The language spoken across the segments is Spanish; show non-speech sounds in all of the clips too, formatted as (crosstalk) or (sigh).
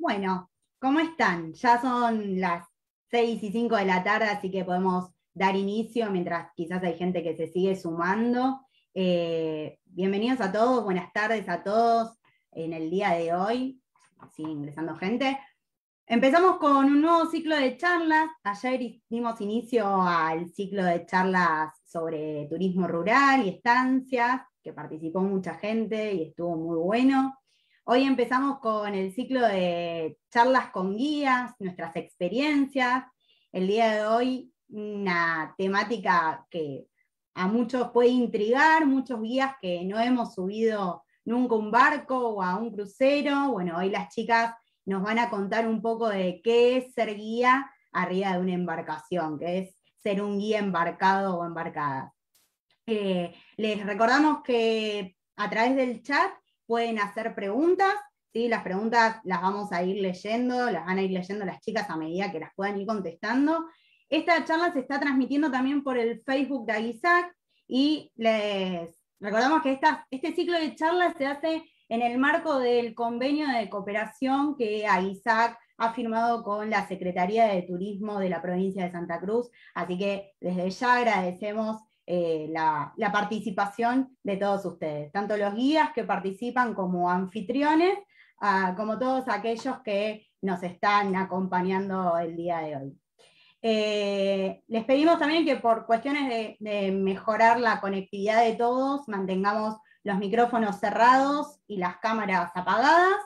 Bueno, ¿cómo están? Ya son las 6 y 5 de la tarde, así que podemos dar inicio mientras quizás hay gente que se sigue sumando. Eh, bienvenidos a todos, buenas tardes a todos en el día de hoy. Sigue ingresando gente. Empezamos con un nuevo ciclo de charlas. Ayer dimos inicio al ciclo de charlas sobre turismo rural y estancias, que participó mucha gente y estuvo muy bueno. Hoy empezamos con el ciclo de charlas con guías, nuestras experiencias. El día de hoy una temática que a muchos puede intrigar, muchos guías que no hemos subido nunca un barco o a un crucero. Bueno, hoy las chicas nos van a contar un poco de qué es ser guía arriba de una embarcación, que es ser un guía embarcado o embarcada. Eh, les recordamos que a través del chat pueden hacer preguntas, ¿sí? las preguntas las vamos a ir leyendo, las van a ir leyendo las chicas a medida que las puedan ir contestando. Esta charla se está transmitiendo también por el Facebook de Aguisac y les recordamos que esta, este ciclo de charlas se hace en el marco del convenio de cooperación que Aguisac ha firmado con la Secretaría de Turismo de la provincia de Santa Cruz. Así que desde ya agradecemos eh, la, participación de todos ustedes, tanto los guías que participan como anfitriones, ah, como todos aquellos que nos están acompañando el día de hoy. Eh, les pedimos también que por cuestiones de, mejorar la conectividad de todos, mantengamos los micrófonos cerrados y las cámaras apagadas.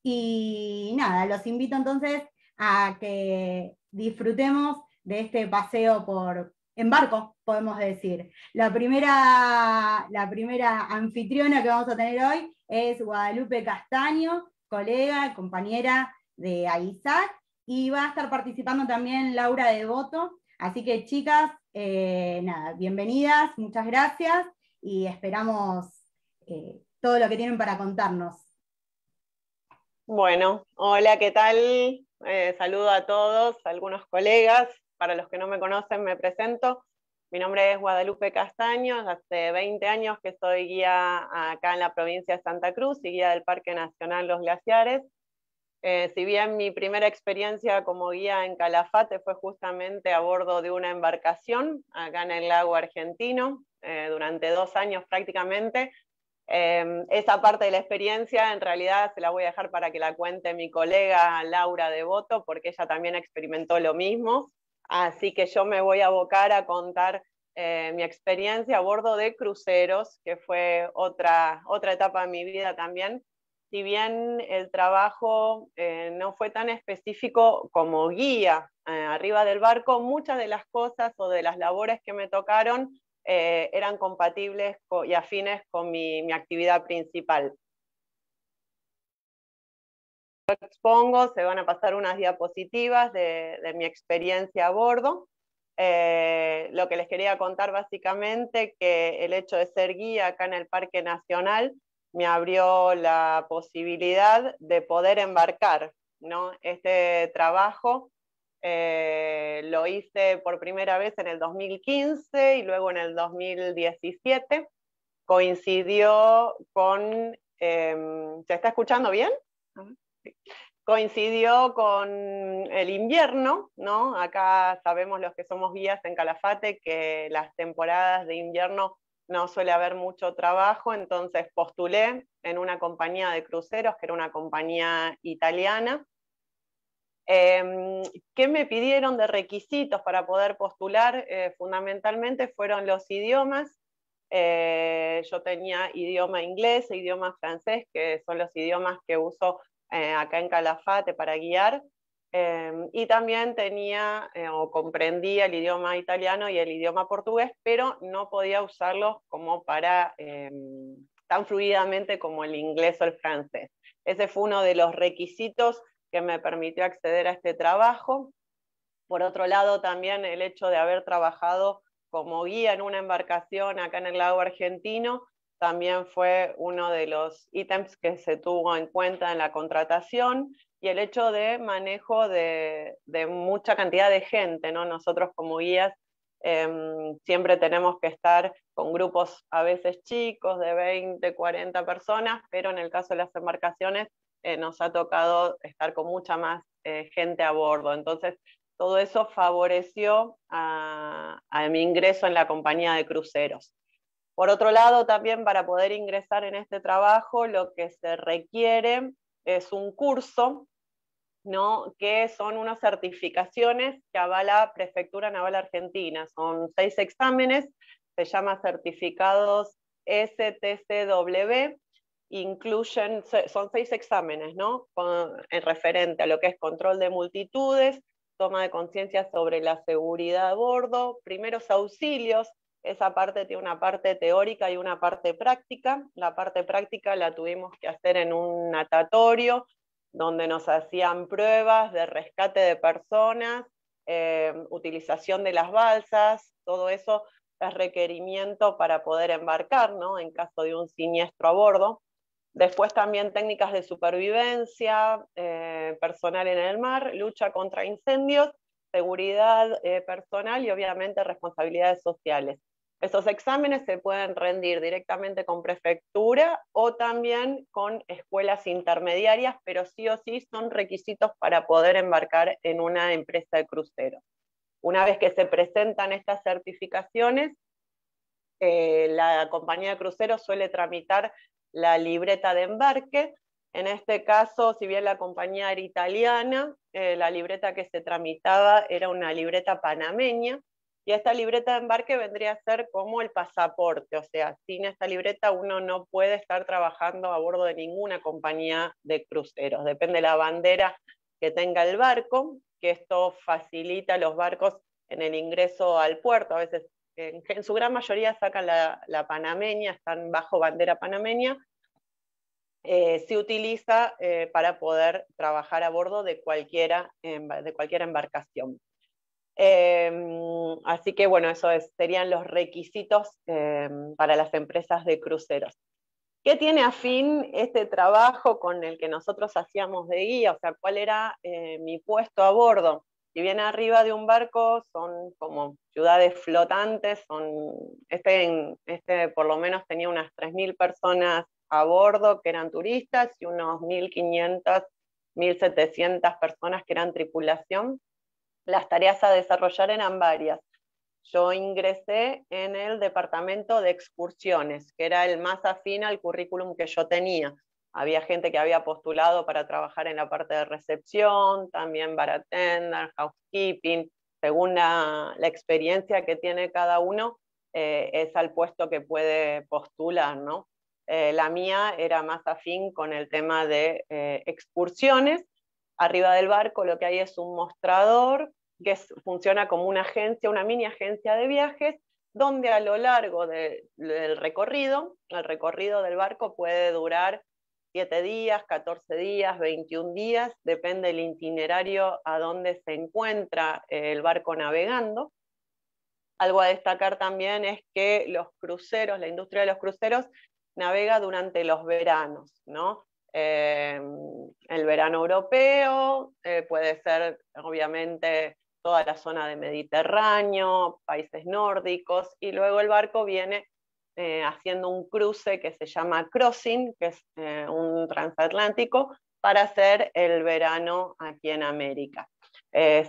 Y nada, los invito entonces a que disfrutemos de este paseo por, en barco, podemos decir. La primera, la primera anfitriona que vamos a tener hoy es Guadalupe Castaño, colega, y compañera de AISAC, y va a estar participando también Laura Devoto. Así que chicas, eh, nada, bienvenidas, muchas gracias y esperamos eh, todo lo que tienen para contarnos. Bueno, hola, ¿qué tal? Eh, saludo a todos, a algunos colegas para los que no me conocen, me presento. Mi nombre es Guadalupe Castaños. hace 20 años que soy guía acá en la provincia de Santa Cruz y guía del Parque Nacional Los Glaciares. Eh, si bien mi primera experiencia como guía en Calafate fue justamente a bordo de una embarcación acá en el lago argentino, eh, durante dos años prácticamente, eh, esa parte de la experiencia en realidad se la voy a dejar para que la cuente mi colega Laura Devoto, porque ella también experimentó lo mismo. Así que yo me voy a abocar a contar eh, mi experiencia a bordo de cruceros, que fue otra, etapa de mi vida también. Si bien el trabajo eh, no fue tan específico como guía eh, arriba del barco, muchas de las cosas o de las labores que me tocaron eran compatibles y afines con mi actividad principal expongo se van a pasar unas diapositivas de, mi experiencia a bordo. Eh, lo que les quería contar básicamente que el hecho de ser guía acá en el Parque Nacional me abrió la posibilidad de poder embarcar. ¿no? Este trabajo eh, lo hice por primera vez en el 2015 y luego en el 2017. Coincidió con... Em, ¿Se está escuchando bien? coincidió con el invierno, ¿no? Acá sabemos los que somos guías en Calafate que las temporadas de invierno no suele haber mucho trabajo, entonces postulé en una compañía de cruceros, que era una compañía italiana. Em, ¿Qué me pidieron de requisitos para poder postular? Eh, fundamentalmente fueron los idiomas. Eh, yo tenía idioma inglés e idioma francés, que son los idiomas que uso eh, acá en Calafate para guiar. Em, y también tenía eh, o comprendía el idioma italiano y el idioma portugués, pero no podía usarlos como para em, tan fluidamente como el inglés o el francés. Ese fue uno de los requisitos que me permitió acceder a este trabajo. Por otro lado, también el hecho de haber trabajado como guía en una embarcación acá en el lago argentino también fue uno de los ítems que se tuvo en cuenta en la contratación y el hecho de manejo de, mucha cantidad de gente, ¿no? Nosotros como guías em, siempre tenemos que estar con grupos a veces chicos de 20, 40 personas, pero en el caso de las embarcaciones eh, nos ha tocado estar con mucha más eh, gente a bordo. Entonces, todo eso favoreció a mi ingreso en la compañía de cruceros. Por otro lado, también para poder ingresar en este trabajo, lo que se requiere es un curso, ¿no? que son unas certificaciones que avala Prefectura Naval Argentina. Son seis exámenes, se llama certificados STCW, incluyen, son seis exámenes, ¿no? en eh, referente a lo que es control de multitudes, toma de conciencia sobre la seguridad a bordo, primeros auxilios, esa parte tiene una parte teórica y una parte práctica. La parte práctica la tuvimos que hacer en un natatorio donde nos hacían pruebas de rescate de personas, eh, utilización de las balsas, todo eso es requerimiento para poder embarcar en caso de un siniestro a bordo. Después también técnicas de supervivencia, eh, personal en el mar, lucha contra incendios, seguridad eh, personal y obviamente responsabilidades sociales. Esos exámenes se pueden rendir directamente con prefectura o también con escuelas intermediarias, pero sí o sí son requisitos para poder embarcar en una empresa de crucero. Una vez que se presentan estas certificaciones, eh, la compañía de crucero suele tramitar la libreta de embarque. En este caso, si bien la compañía era italiana, eh, la libreta que se tramitaba era una libreta panameña, y esta libreta de embarque vendría a ser como el pasaporte, o sea, sin esta libreta uno no puede estar trabajando a bordo de ninguna compañía de cruceros. Depende de la bandera que tenga el barco, que esto facilita a los barcos en el ingreso al puerto. A veces, en, su gran mayoría, sacan la, panameña, están bajo bandera panameña. Eh, se utiliza eh, para poder trabajar a bordo de, cualquiera, em, de cualquier embarcación. Em, así que bueno, eso serían los requisitos em, para las empresas de cruceros. ¿Qué tiene afín este trabajo con el que nosotros hacíamos de guía? O sea, ¿cuál era eh, mi puesto a bordo? Si bien arriba de un barco son como ciudades flotantes, son, este, este por lo menos tenía unas 3.000 personas a bordo que eran turistas y unos 1.500, 1.700 personas que eran tripulación las tareas a desarrollar eran varias. Yo ingresé en el departamento de excursiones, que era el más afín al currículum que yo tenía. Había gente que había postulado para trabajar en la parte de recepción, también baratender, housekeeping, según la, experiencia que tiene cada uno, eh, es al puesto que puede postular, ¿no? Eh, la mía era más afín con el tema de eh, excursiones Arriba del barco lo que hay es un mostrador que funciona como una agencia, una mini agencia de viajes, donde a lo largo del recorrido, el recorrido del barco puede durar 7 días, 14 días, 21 días, depende del itinerario a donde se encuentra eh, el barco navegando. Algo a destacar también es que los cruceros, la industria de los cruceros, navega durante los veranos, ¿no? Em, el verano europeo, eh, puede ser obviamente toda la zona de Mediterráneo, países nórdicos, y luego el barco viene eh, haciendo un cruce que se llama Crossing, que es eh, un transatlántico, para hacer el verano aquí en América.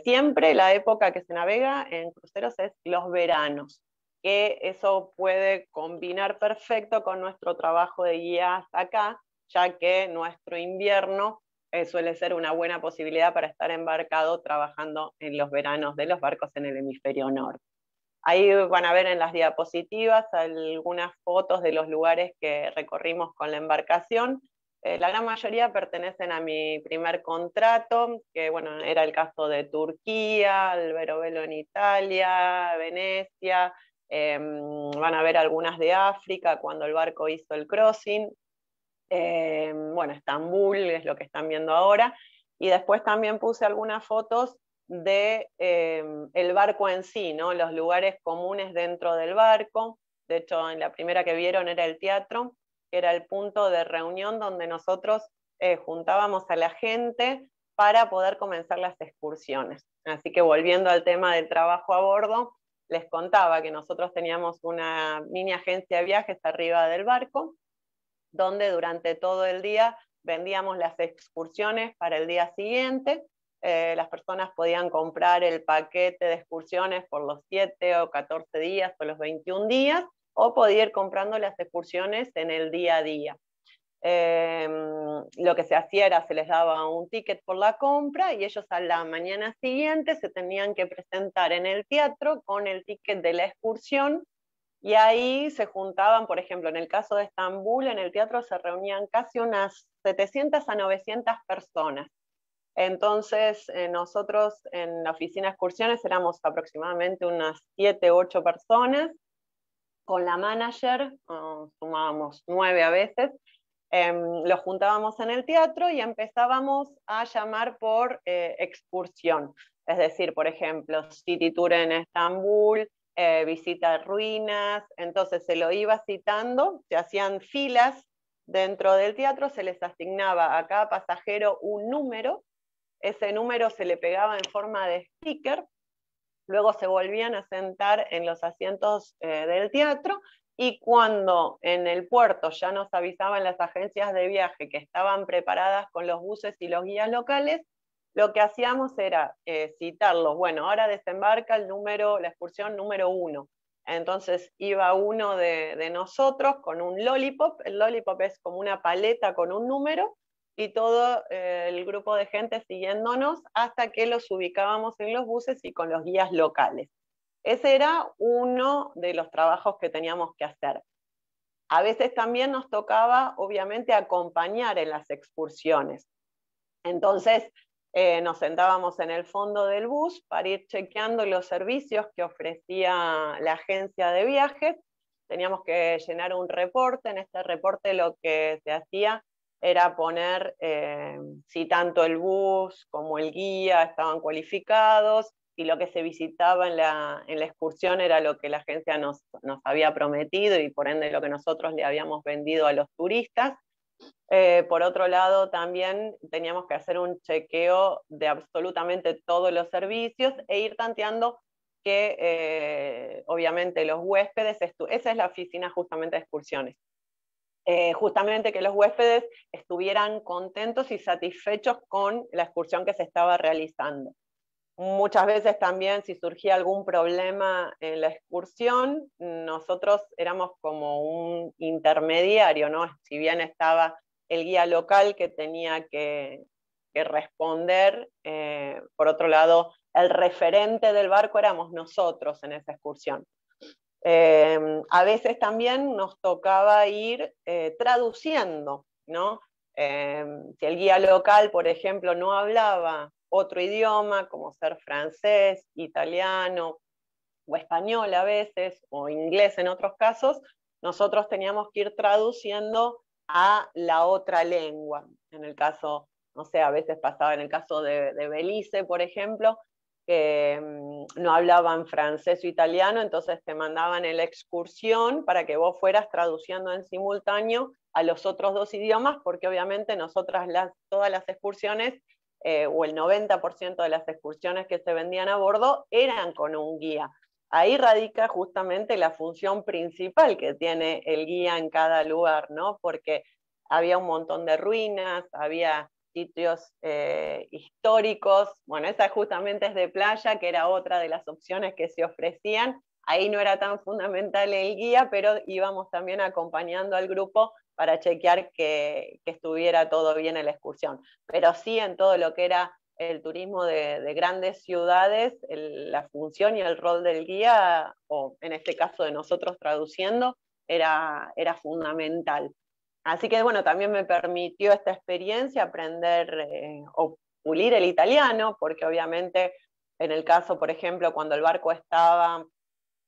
siempre la época que se navega en cruceros es los veranos, que eso puede combinar perfecto con nuestro trabajo de guías acá, ya que nuestro invierno eh, suele ser una buena posibilidad para estar embarcado trabajando en los veranos de los barcos en el hemisferio norte. Ahí van a ver en las diapositivas algunas fotos de los lugares que recorrimos con la embarcación. Eh, la gran mayoría pertenecen a mi primer contrato, que bueno, era el caso de Turquía, Albero Velo en Italia, Venecia. Em, van a ver algunas de África cuando el barco hizo el crossing. Eh, bueno, Estambul es lo que están viendo ahora, y después también puse algunas fotos de eh, el barco en sí, los lugares comunes dentro del barco. De hecho, en la primera que vieron era el teatro, que era el punto de reunión donde nosotros eh, juntábamos a la gente para poder comenzar las excursiones. Así que volviendo al tema del trabajo a bordo, les contaba que nosotros teníamos una mini agencia de viajes arriba del barco donde durante todo el día vendíamos las excursiones para el día siguiente. Eh, las personas podían comprar el paquete de excursiones por los 7 o 14 días o los 21 días, o podían ir comprando las excursiones en el día a día. Em, lo que se hacía era, se les daba un ticket por la compra y ellos a la mañana siguiente se tenían que presentar en el teatro con el ticket de la excursión y ahí se juntaban, por ejemplo, en el caso de Estambul, en el teatro se reunían casi unas 700 a 900 personas. Entonces, eh, nosotros en la oficina de excursiones éramos aproximadamente unas 7, 8 personas. Con la manager, ah, sumábamos 9 a veces, eh, em, los juntábamos en el teatro y empezábamos a llamar por eh, excursión. Es decir, por ejemplo, City Tour en Estambul, eh, visita ruinas, entonces se lo iba citando, se hacían filas dentro del teatro, se les asignaba a cada pasajero un número, ese número se le pegaba en forma de sticker, luego se volvían a sentar en los asientos eh, del teatro y cuando en el puerto ya nos avisaban las agencias de viaje que estaban preparadas con los buses y los guías locales, lo que hacíamos era eh, citarlos. Bueno, ahora desembarca el número, la excursión número uno. Entonces iba uno de, nosotros con un lollipop. El lollipop es como una paleta con un número y todo eh, el grupo de gente siguiéndonos hasta que los ubicábamos en los buses y con los guías locales. Ese era uno de los trabajos que teníamos que hacer. A veces también nos tocaba, obviamente, acompañar en las excursiones. Entonces, eh, nos sentábamos en el fondo del bus para ir chequeando los servicios que ofrecía la agencia de viajes. Teníamos que llenar un reporte, en este reporte lo que se hacía era poner eh, si tanto el bus como el guía estaban cualificados, y lo que se visitaba en la, en la excursión era lo que la agencia nos, nos, había prometido y por ende lo que nosotros le habíamos vendido a los turistas. Eh, por otro lado, también teníamos que hacer un chequeo de absolutamente todos los servicios e ir tanteando que eh, obviamente los huéspedes, esa es la oficina justamente de excursiones, eh, justamente que los huéspedes estuvieran contentos y satisfechos con la excursión que se estaba realizando. Muchas veces también si surgía algún problema en la excursión, nosotros éramos como un intermediario, ¿no? Si bien estaba el guía local que tenía que, responder, eh, por otro lado, el referente del barco éramos nosotros en esa excursión. Em, a veces también nos tocaba ir eh, traduciendo, ¿no? Em, si el guía local, por ejemplo, no hablaba otro idioma, como ser francés, italiano o español a veces, o inglés en otros casos, nosotros teníamos que ir traduciendo a la otra lengua. En el caso, no sé, a veces pasaba en el caso de, Belice, por ejemplo, que mm, no hablaban francés o italiano, entonces te mandaban en la excursión para que vos fueras traduciendo en simultáneo a los otros dos idiomas, porque obviamente nosotras las, todas las excursiones eh, o el 90% de las excursiones que se vendían a bordo eran con un guía. Ahí radica justamente la función principal que tiene el guía en cada lugar, ¿no? Porque había un montón de ruinas, había sitios eh, históricos, bueno, esa justamente es de playa, que era otra de las opciones que se ofrecían. Ahí no era tan fundamental el guía, pero íbamos también acompañando al grupo para chequear que, estuviera todo bien en la excursión. Pero sí en todo lo que era el turismo de, grandes ciudades, la función y el rol del guía, o en este caso de nosotros traduciendo, era, era fundamental. Así que bueno, también me permitió esta experiencia aprender eh, o pulir el italiano, porque obviamente en el caso, por ejemplo, cuando el barco estaba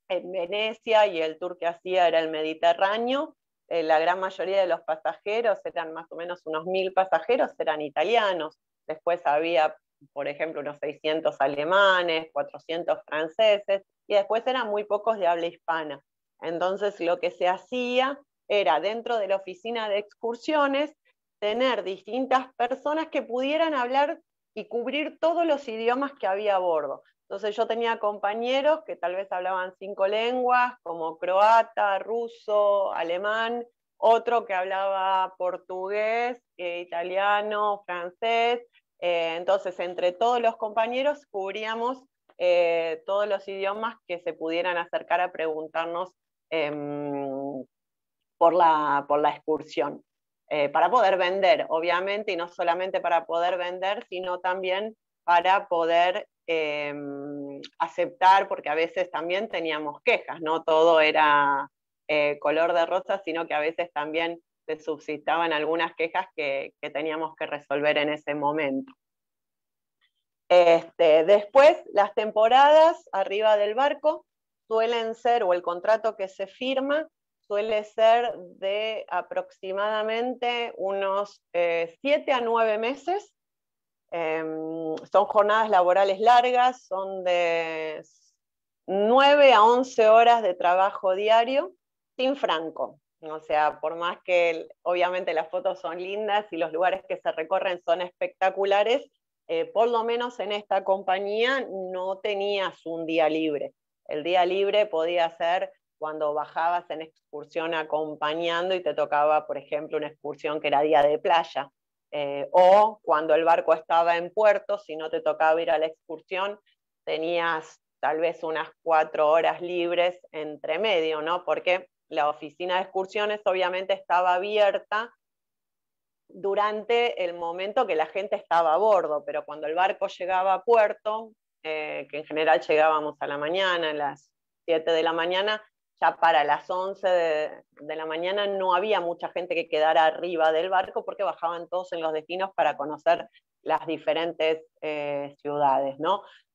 en Venecia y el tour que hacía era el Mediterráneo, eh, la gran mayoría de los pasajeros, eran más o menos unos mil pasajeros, eran italianos. Después había, por ejemplo, unos 600 alemanes, 400 franceses, y después eran muy pocos de habla hispana. Entonces, lo que se hacía era, dentro de la oficina de excursiones, tener distintas personas que pudieran hablar y cubrir todos los idiomas que había a bordo. Entonces yo tenía compañeros que tal vez hablaban cinco lenguas, como croata, ruso, alemán, otro que hablaba portugués, eh, italiano, francés. Eh, entonces entre todos los compañeros cubríamos eh, todos los idiomas que se pudieran acercar a preguntarnos em, por la, por la excursión. para poder vender, obviamente, y no solamente para poder vender, sino también para poder Em, aceptar, porque a veces también teníamos quejas, no todo era eh, color de rosa, sino que a veces también se suscitaban algunas quejas que, teníamos que resolver en ese momento. Este, después, las temporadas arriba del barco suelen ser, o el contrato que se firma, suele ser de aproximadamente unos 7 eh, a 9 meses Em, son jornadas laborales largas, son de 9 a 11 horas de trabajo diario sin franco. O sea, por más que obviamente las fotos son lindas y los lugares que se recorren son espectaculares, eh, por lo menos en esta compañía no tenías un día libre. El día libre podía ser cuando bajabas en excursión acompañando y te tocaba, por ejemplo, una excursión que era día de playa. Eh, o cuando el barco estaba en puerto, si no te tocaba ir a la excursión, tenías tal vez unas cuatro horas libres entre medio, Porque la oficina de excursiones obviamente estaba abierta durante el momento que la gente estaba a bordo, pero cuando el barco llegaba a puerto, eh, que en general llegábamos a la mañana, a las 7 de la mañana, ya para las 11 de, la mañana no había mucha gente que quedara arriba del barco porque bajaban todos en los destinos para conocer las diferentes eh, ciudades,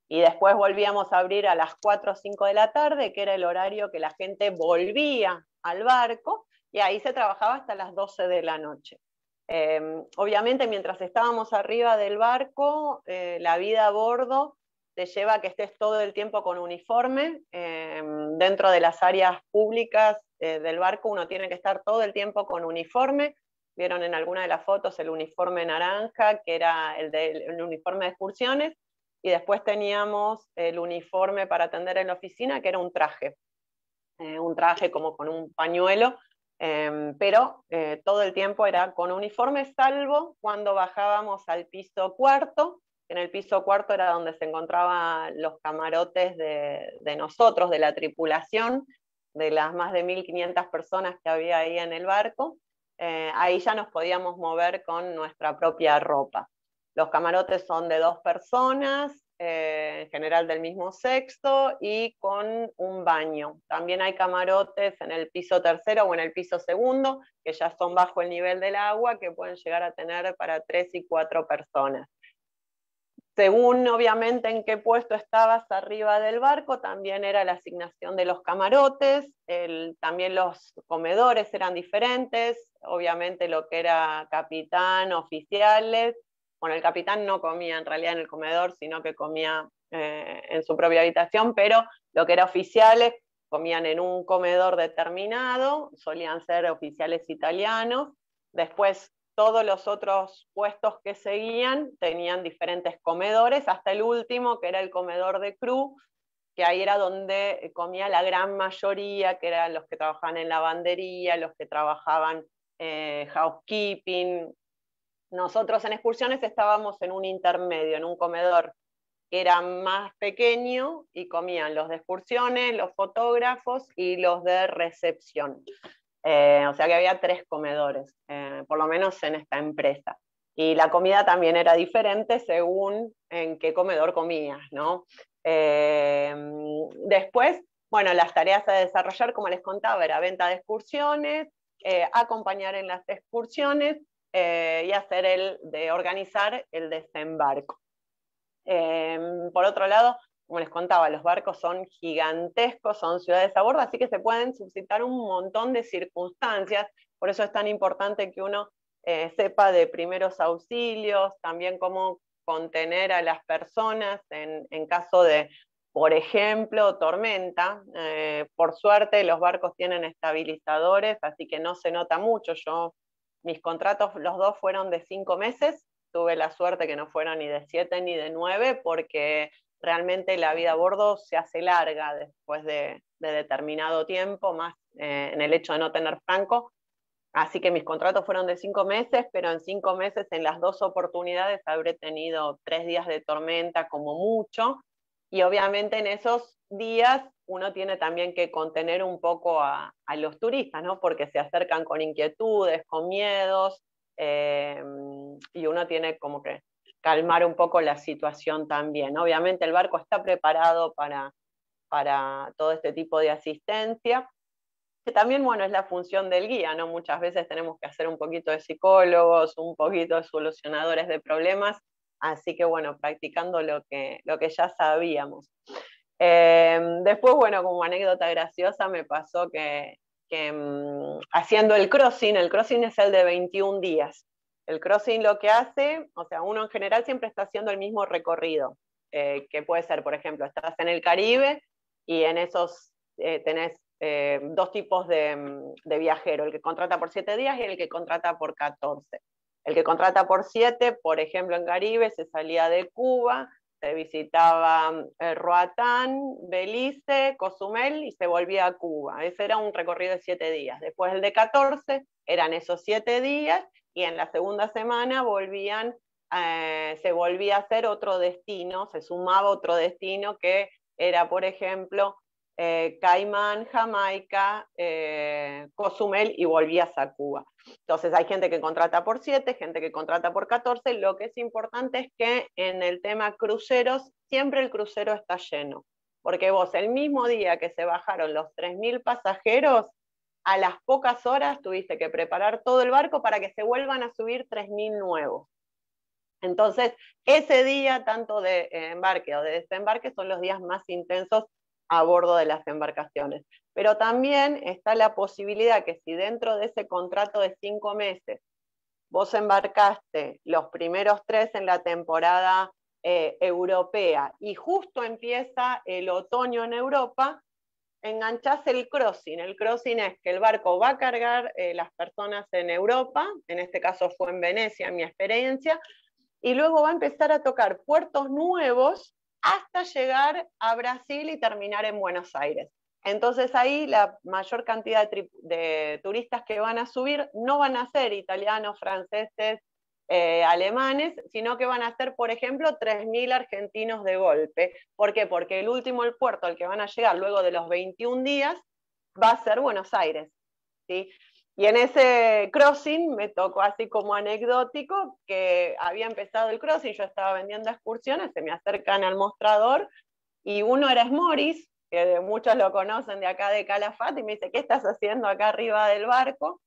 Y después volvíamos a abrir a las 4 o 5 de la tarde, que era el horario que la gente volvía al barco, y ahí se trabajaba hasta las 12 de la noche. Em, obviamente, mientras estábamos arriba del barco, eh, la vida a bordo lleva que estés todo el tiempo con uniforme. Em, dentro de las áreas públicas eh, del barco uno tiene que estar todo el tiempo con uniforme. Vieron en alguna de las fotos el uniforme naranja, que era el, uniforme de excursiones, y después teníamos el uniforme para atender en la oficina, que era un traje, eh, un traje como con un pañuelo, em, pero eh, todo el tiempo era con uniforme, salvo cuando bajábamos al piso cuarto, en el piso cuarto era donde se encontraban los camarotes de, nosotros, de la tripulación, de las más de 1.500 personas que había ahí en el barco. Eh, ahí ya nos podíamos mover con nuestra propia ropa. Los camarotes son de dos personas, eh, en general del mismo sexo, y con un baño. También hay camarotes en el piso tercero o en el piso segundo, que ya son bajo el nivel del agua, que pueden llegar a tener para tres y cuatro personas según obviamente en qué puesto estabas arriba del barco, también era la asignación de los camarotes, también los comedores eran diferentes, obviamente lo que era capitán, oficiales, bueno, el capitán no comía en realidad en el comedor, sino que comía eh, en su propia habitación, pero lo que era oficiales comían en un comedor determinado, solían ser oficiales italianos, después todos los otros puestos que seguían tenían diferentes comedores, hasta el último, que era el comedor de cruz, que ahí era donde comía la gran mayoría, que eran los que trabajaban en lavandería, los que trabajaban eh, housekeeping. Nosotros en excursiones estábamos en un intermedio, en un comedor que era más pequeño y comían los de excursiones, los fotógrafos y los de recepción. Eh, o sea que había tres comedores, eh, por lo menos en esta empresa. Y la comida también era diferente según en qué comedor comías, ¿no? Eh, después, bueno, las tareas a desarrollar, como les contaba, era venta de excursiones, acompañar en las excursiones y hacer el de organizar el desembarco. por otro lado, como les contaba, los barcos son gigantescos, son ciudades a bordo, así que se pueden suscitar un montón de circunstancias, por eso es tan importante que uno eh, sepa de primeros auxilios, también cómo contener a las personas en, caso de, por ejemplo, tormenta. Eh, por suerte los barcos tienen estabilizadores, así que no se nota mucho. Yo, mis contratos, los dos fueron de cinco meses, tuve la suerte que no fueron ni de siete ni de nueve, porque realmente la vida a bordo se hace larga después de, determinado tiempo, más eh, en el hecho de no tener franco. Así que mis contratos fueron de cinco meses, pero en cinco meses, en las dos oportunidades, habré tenido tres días de tormenta como mucho. Y obviamente en esos días uno tiene también que contener un poco a, los turistas, Porque se acercan con inquietudes, con miedos, eh, y uno tiene como que calmar un poco la situación también. Obviamente el barco está preparado para, para todo este tipo de asistencia, que también bueno, es la función del guía, ¿no? Muchas veces tenemos que hacer un poquito de psicólogos, un poquito de solucionadores de problemas, así que bueno, practicando lo que, lo que ya sabíamos. Em, después, bueno, como anécdota graciosa, me pasó que, mm, haciendo el crossing, el crossing es el de 21 días, el crossing lo que hace, o sea, uno en general siempre está haciendo el mismo recorrido, eh, que puede ser, por ejemplo, estás en el Caribe y en esos eh, tenés eh, dos tipos mm, de, viajero, el que contrata por siete días y el que contrata por catorce. El que contrata por siete, por ejemplo, en Caribe se salía de Cuba, se visitaba mm, Roatán, Belice, Cozumel y se volvía a Cuba. Ese era un recorrido de siete días. Después el de catorce, eran esos siete días y en la segunda semana volvían, eh, se volvía a hacer otro destino, se sumaba otro destino que era, por ejemplo, eh, Caimán, Jamaica, eh, Cozumel y volvías a Cuba. Entonces hay gente que contrata por 7, gente que contrata por 14. Lo que es importante es que en el tema cruceros, siempre el crucero está lleno. Porque vos, el mismo día que se bajaron los 3.000 pasajeros, a las pocas horas tuviste que preparar todo el barco para que se vuelvan a subir 3.000 nuevos. Entonces, ese día, tanto de embarque o de desembarque, son los días más intensos a bordo de las embarcaciones. Pero también está la posibilidad que si dentro de ese contrato de cinco meses vos embarcaste los primeros tres en la temporada eh, europea y justo empieza el otoño en Europa, enganchás el crossing. El crossing es que el barco va a cargar eh, las personas en Europa, en este caso fue en Venecia en mi experiencia, y luego va a empezar a tocar puertos nuevos hasta llegar a Brasil y terminar en Buenos Aires. Entonces ahí la mayor cantidad de turistas que van a subir no van a ser italianos, franceses, eh, alemanes, sino que van a ser, por ejemplo, 3.000 argentinos de golpe. ¿Por qué? Porque el último puerto al que van a llegar luego de los 21 días va a ser Buenos Aires. Y en ese crossing me tocó así como anecdótico que había empezado el crossing, yo estaba vendiendo excursiones, se me acercan al mostrador y uno era Smoris, que muchos lo conocen de acá de Calafate, y me dice, ¿qué estás haciendo acá arriba del barco?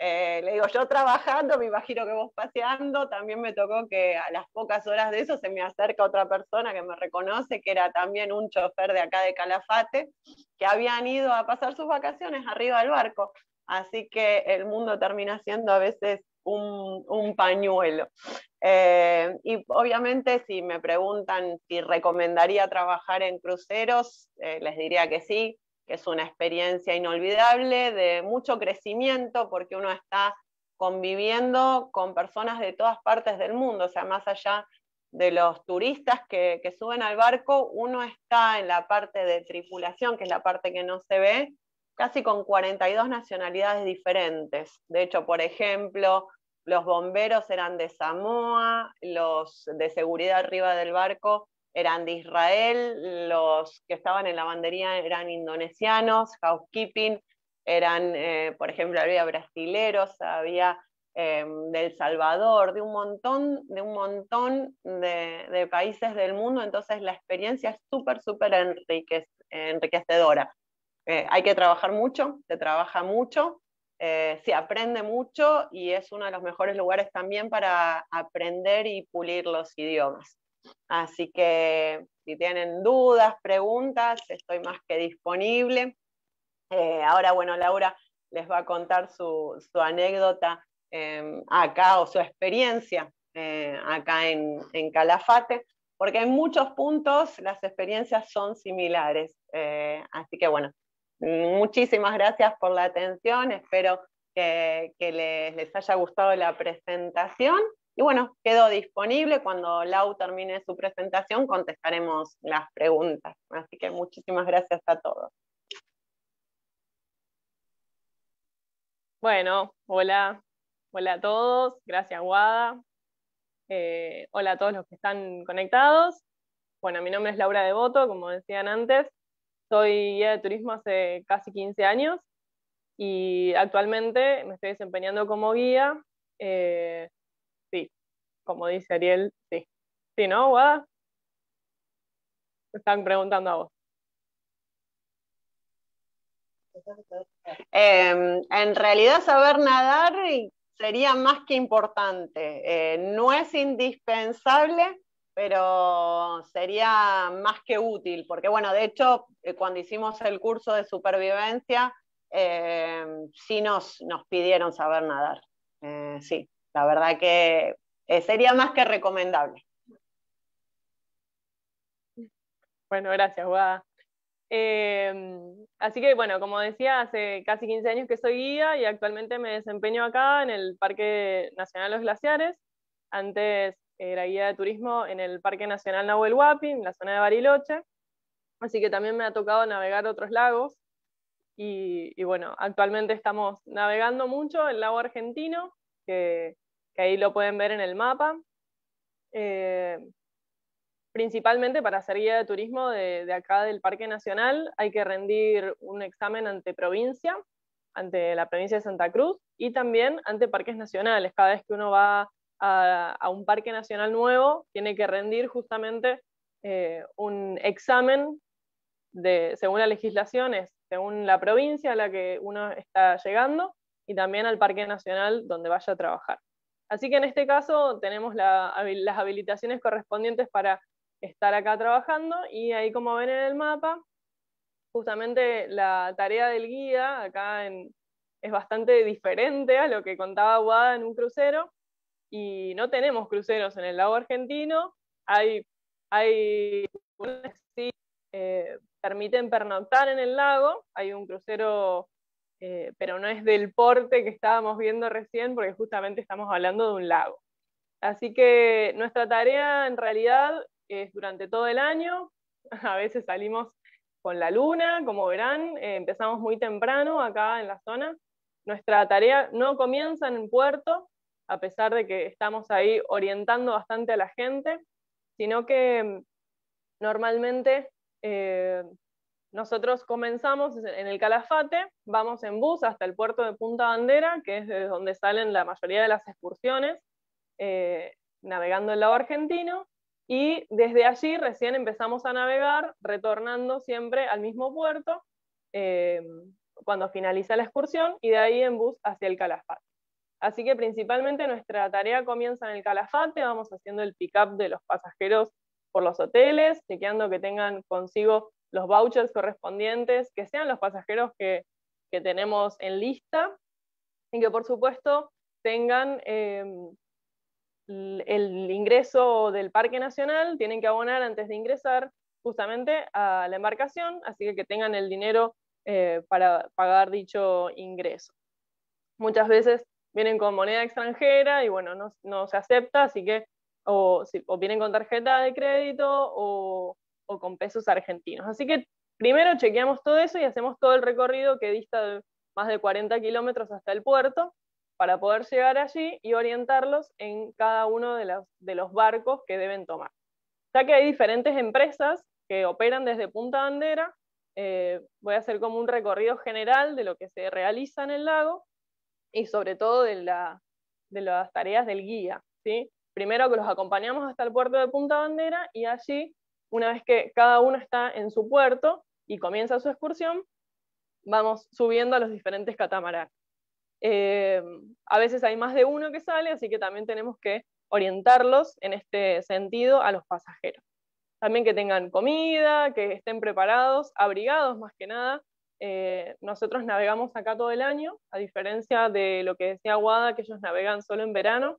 Eh, le digo, yo trabajando, me imagino que vos paseando, también me tocó que a las pocas horas de eso se me acerca otra persona que me reconoce, que era también un chofer de acá de Calafate, que habían ido a pasar sus vacaciones arriba del barco. Así que el mundo termina siendo a veces un, un pañuelo. Eh, y obviamente si me preguntan si recomendaría trabajar en cruceros, eh, les diría que sí, es una experiencia inolvidable de mucho crecimiento porque uno está conviviendo con personas de todas partes del mundo, o sea, más allá de los turistas que, que, suben al barco, uno está en la parte de tripulación, que es la parte que no se ve, casi con 42 nacionalidades diferentes. De hecho, por ejemplo, los bomberos eran de Samoa, los de seguridad arriba del barco eran de Israel, los que estaban en la bandería eran indonesianos, housekeeping, eran, eh, por ejemplo, había brasileros, había em, del Salvador, de un montón, de, un montón de, países del mundo, entonces la experiencia es súper, súper enriquecedora. Eh, hay que trabajar mucho, se trabaja mucho, eh, se aprende mucho y es uno de los mejores lugares también para aprender y pulir los idiomas. Así que si tienen dudas, preguntas, estoy más que disponible. Eh, ahora, bueno, Laura les va a contar su, anécdota em, acá o su experiencia eh, acá en, Calafate, porque en muchos puntos las experiencias son similares. Eh, así que bueno, muchísimas gracias por la atención, espero que, les haya gustado la presentación y bueno, quedó disponible. Cuando Lau termine su presentación, contestaremos las preguntas. Así que muchísimas gracias a todos. Bueno, hola, hola a todos. Gracias, Guada. Eh, hola a todos los que están conectados. Bueno, mi nombre es Laura Devoto, como decían antes. Soy guía de turismo hace casi 15 años y actualmente me estoy desempeñando como guía eh, sí. Como dice Ariel, sí. ¿Sí, no, Guada? están preguntando a vos. Em, en realidad saber nadar sería más que importante. Eh, no es indispensable, pero sería más que útil, porque bueno, de hecho, eh, cuando hicimos el curso de supervivencia, em, sí nos, nos pidieron saber nadar. Eh, sí, la verdad que eh, sería más que recomendable. Bueno, gracias, Guada. Em, así que bueno, como decía, hace casi 15 años que soy guía y actualmente me desempeño acá en el Parque Nacional Los Glaciares. Antes era guía de turismo en el Parque Nacional Nahuel Huapi, en la zona de Bariloche. Así que también me ha tocado navegar otros lagos. Y, y bueno, actualmente estamos navegando mucho el lago argentino, que, ahí lo pueden ver en el mapa. Eh, principalmente para ser guía de turismo de, acá del Parque Nacional hay que rendir un examen ante provincia, ante la provincia de Santa Cruz y también ante parques nacionales. Cada vez que uno va a, un parque nacional nuevo, tiene que rendir justamente eh, un examen de, según la legislación, según la provincia a la que uno está llegando y también al Parque Nacional donde vaya a trabajar. Así que en este caso tenemos las habilitaciones correspondientes para estar acá trabajando y ahí como ven en el mapa, justamente la tarea del guía acá es bastante diferente a lo que contaba Guada en un crucero y no tenemos cruceros en el lago argentino, hay, hay eh, permiten pernoctar en el lago, hay un crucero eh, pero no es del porte que estábamos viendo recién, porque justamente estamos hablando de un lago. Así que nuestra tarea en realidad es durante todo el año, (laughs) a veces salimos con la luna, como verán, eh, empezamos muy temprano acá en la zona. Nuestra tarea no comienza en el puerto, a pesar de que estamos ahí orientando bastante a la gente, sino que mm, normalmente eh, nosotros comenzamos en el Calafate, vamos en bus hasta el puerto de Punta Bandera, que es de donde salen la mayoría de las excursiones, eh, navegando el lado argentino, y desde allí recién empezamos a navegar, retornando siempre al mismo puerto eh, cuando finaliza la excursión, y de ahí en bus hacia el Calafate. Así que principalmente nuestra tarea comienza en el Calafate, vamos haciendo el pick-up de los pasajeros por los hoteles, chequeando que tengan consigo los vouchers correspondientes, que sean los pasajeros que, tenemos en lista y que por supuesto tengan em, el ingreso del Parque Nacional, tienen que abonar antes de ingresar justamente a la embarcación, así que que tengan el dinero eh, para pagar dicho ingreso. Muchas veces vienen con moneda extranjera y bueno, no, se acepta, así que o, o vienen con tarjeta de crédito o, o con pesos argentinos. Así que primero chequeamos todo eso y hacemos todo el recorrido que dista más de 40 kilómetros hasta el puerto para poder llegar allí y orientarlos en cada uno de los, barcos que deben tomar. Ya que hay diferentes empresas que operan desde Punta Bandera, eh, voy a hacer como un recorrido general de lo que se realiza en el lago y sobre todo de, de las tareas del guía. ¿sí? Primero que los acompañamos hasta el puerto de Punta Bandera y allí una vez que cada uno está en su puerto y comienza su excursión, vamos subiendo a los diferentes catamaranes. Eh, a veces hay más de uno que sale, así que también tenemos que orientarlos en este sentido a los pasajeros. También que tengan comida, que estén preparados, abrigados más que nada. Eh, nosotros navegamos acá todo el año, a diferencia de lo que decía Guada, que ellos navegan solo en verano.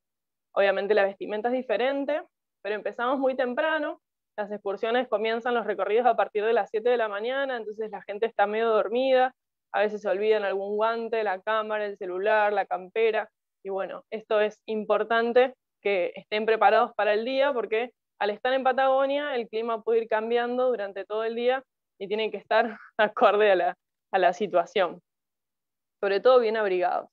Obviamente la vestimenta es diferente, pero empezamos muy temprano, las excursiones comienzan los recorridos a partir de las 7 de la mañana, entonces la gente está medio dormida, a veces se olvidan algún guante, la cámara, el celular, la campera, y bueno, esto es importante que estén preparados para el día porque al estar en Patagonia el clima puede ir cambiando durante todo el día y tienen que estar (laughs) acorde a la, situación, sobre todo bien abrigados.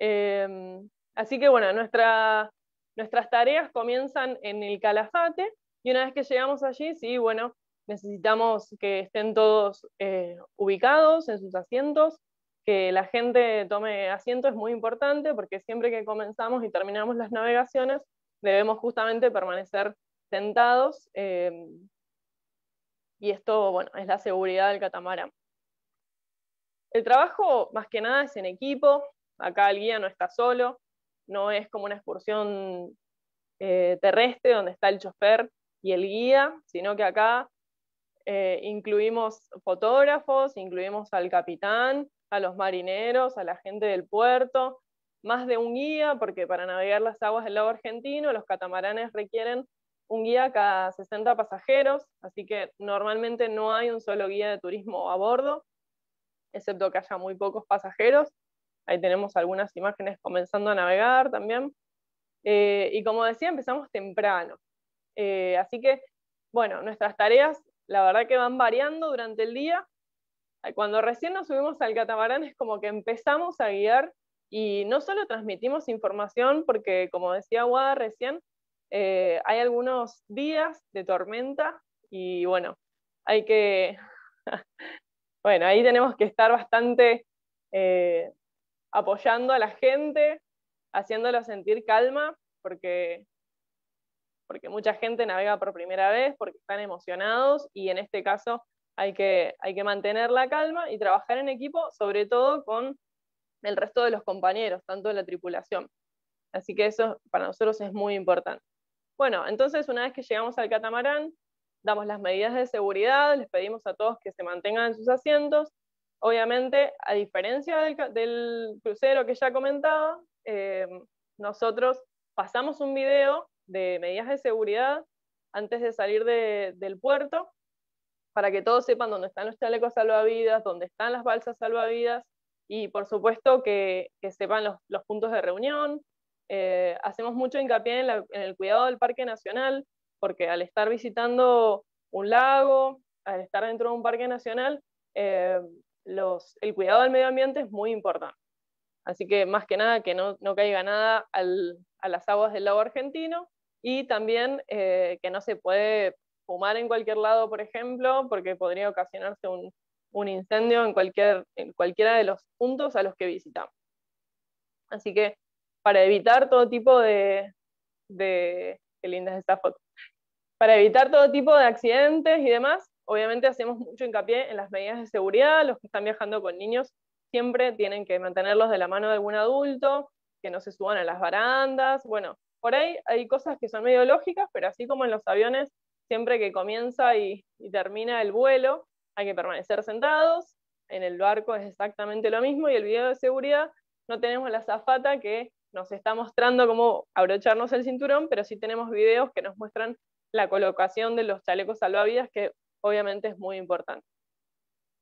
Em, así que bueno, nuestra, nuestras tareas comienzan en el Calafate, y una vez que llegamos allí, sí, bueno, necesitamos que estén todos eh, ubicados en sus asientos, que la gente tome asiento es muy importante porque siempre que comenzamos y terminamos las navegaciones debemos justamente permanecer sentados eh, y esto, bueno, es la seguridad del catamarán. El trabajo más que nada es en equipo, acá el guía no está solo, no es como una excursión eh, terrestre donde está el chofer y el guía, sino que acá eh, incluimos fotógrafos, incluimos al capitán, a los marineros, a la gente del puerto, más de un guía, porque para navegar las aguas del lago argentino los catamaranes requieren un guía cada 60 pasajeros, así que normalmente no hay un solo guía de turismo a bordo, excepto que haya muy pocos pasajeros. Ahí tenemos algunas imágenes comenzando a navegar también. Eh, y como decía, empezamos temprano. Eh, así que, bueno, nuestras tareas, la verdad que van variando durante el día. Cuando recién nos subimos al catamarán es como que empezamos a guiar y no solo transmitimos información, porque como decía Wada recién, eh, hay algunos días de tormenta y bueno, hay que, (laughs) bueno, ahí tenemos que estar bastante eh, apoyando a la gente, haciéndola sentir calma, porque porque mucha gente navega por primera vez, porque están emocionados y en este caso hay que, hay que mantener la calma y trabajar en equipo, sobre todo con el resto de los compañeros, tanto de la tripulación. Así que eso para nosotros es muy importante. Bueno, entonces una vez que llegamos al catamarán, damos las medidas de seguridad, les pedimos a todos que se mantengan en sus asientos. Obviamente, a diferencia del, crucero que ya comentaba, eh, nosotros pasamos un video de medidas de seguridad antes de salir del puerto, para que todos sepan dónde están los chalecos salvavidas, dónde están las balsas salvavidas y por supuesto que, que sepan los, puntos de reunión. Eh, hacemos mucho hincapié en, el cuidado del Parque Nacional, porque al estar visitando un lago, al estar dentro de un parque nacional, eh, el cuidado del medio ambiente es muy importante. Así que más que nada que no, caiga nada a las aguas del lago argentino y también eh, que no se puede fumar en cualquier lado, por ejemplo, porque podría ocasionarse un, incendio en, cualquier, cualquiera de los puntos a los que visitamos. Así que para evitar todo tipo de... de qué linda es esta foto. Para evitar todo tipo de accidentes y demás, obviamente hacemos mucho hincapié en las medidas de seguridad. Los que están viajando con niños siempre tienen que mantenerlos de la mano de algún adulto, que no se suban a las barandas. Bueno, por ahí hay cosas que son medio lógicas, pero así como en los aviones, siempre que comienza y, termina el vuelo, hay que permanecer sentados. En el barco es exactamente lo mismo y el video de seguridad no tenemos la zafata que nos está mostrando cómo abrocharnos el cinturón, pero sí tenemos videos que nos muestran la colocación de los chalecos salvavidas, que obviamente es muy importante.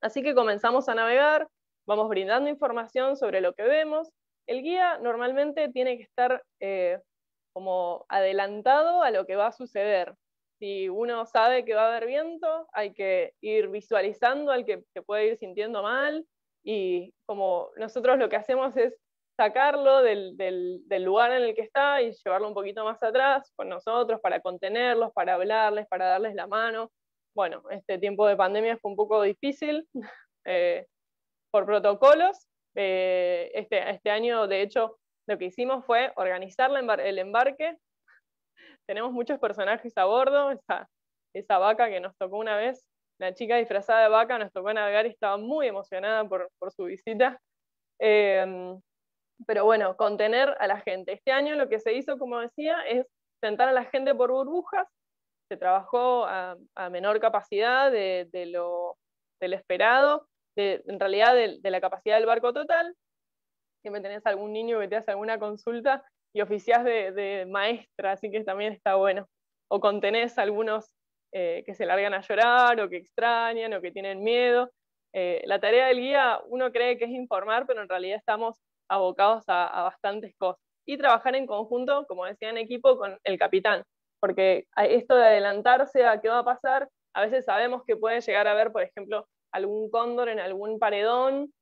Así que comenzamos a navegar, vamos brindando información sobre lo que vemos. El guía normalmente tiene que estar eh, como adelantado a lo que va a suceder. Si uno sabe que va a haber viento, hay que ir visualizando al que, se puede ir sintiendo mal y como nosotros lo que hacemos es sacarlo del, lugar en el que está y llevarlo un poquito más atrás con nosotros para contenerlos, para hablarles, para darles la mano. Bueno, este tiempo de pandemia fue un poco difícil (laughs) eh, por protocolos. Eh, este, este año, de hecho, lo que hicimos fue organizar el embarque. Tenemos muchos personajes a bordo. Esa, vaca que nos tocó una vez, la chica disfrazada de vaca nos tocó navegar y estaba muy emocionada por, su visita. Em, pero bueno, contener a la gente. Este año lo que se hizo, como decía, es sentar a la gente por burbujas. Se trabajó a, menor capacidad de, lo, del esperado, en realidad de, la capacidad del barco total siempre tenés algún niño que te hace alguna consulta y oficiás de, maestra, así que también está bueno. O contenés algunos eh, que se largan a llorar o que extrañan o que tienen miedo. Eh, la tarea del guía uno cree que es informar, pero en realidad estamos abocados a, a bastantes cosas. Y trabajar en conjunto, como decía en equipo, con el capitán, porque esto de adelantarse a qué va a pasar, a veces sabemos que puede llegar a ver por ejemplo, algún cóndor en algún paredón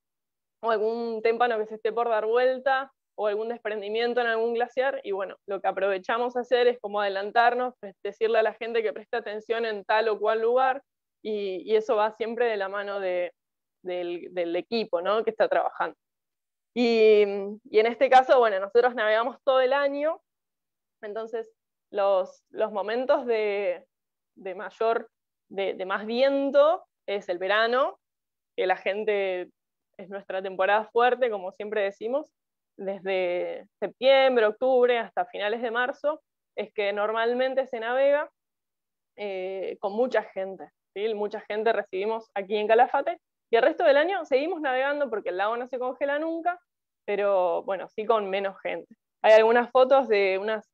o algún témpano que se esté por dar vuelta o algún desprendimiento en algún glaciar y bueno, lo que aprovechamos a hacer es como adelantarnos, decirle a la gente que preste atención en tal o cual lugar y, eso va siempre de la mano del, equipo que está trabajando. Y, en este caso, bueno, nosotros navegamos todo el año, entonces los, los momentos de, mayor, de, de más viento es el verano, que la gente es nuestra temporada fuerte, como siempre decimos, desde septiembre, octubre hasta finales de marzo, es que normalmente se navega eh, con mucha gente. ¿sí? Mucha gente recibimos aquí en Calafate y el resto del año seguimos navegando porque el lago no se congela nunca, pero bueno, sí con menos gente. Hay algunas fotos de unas,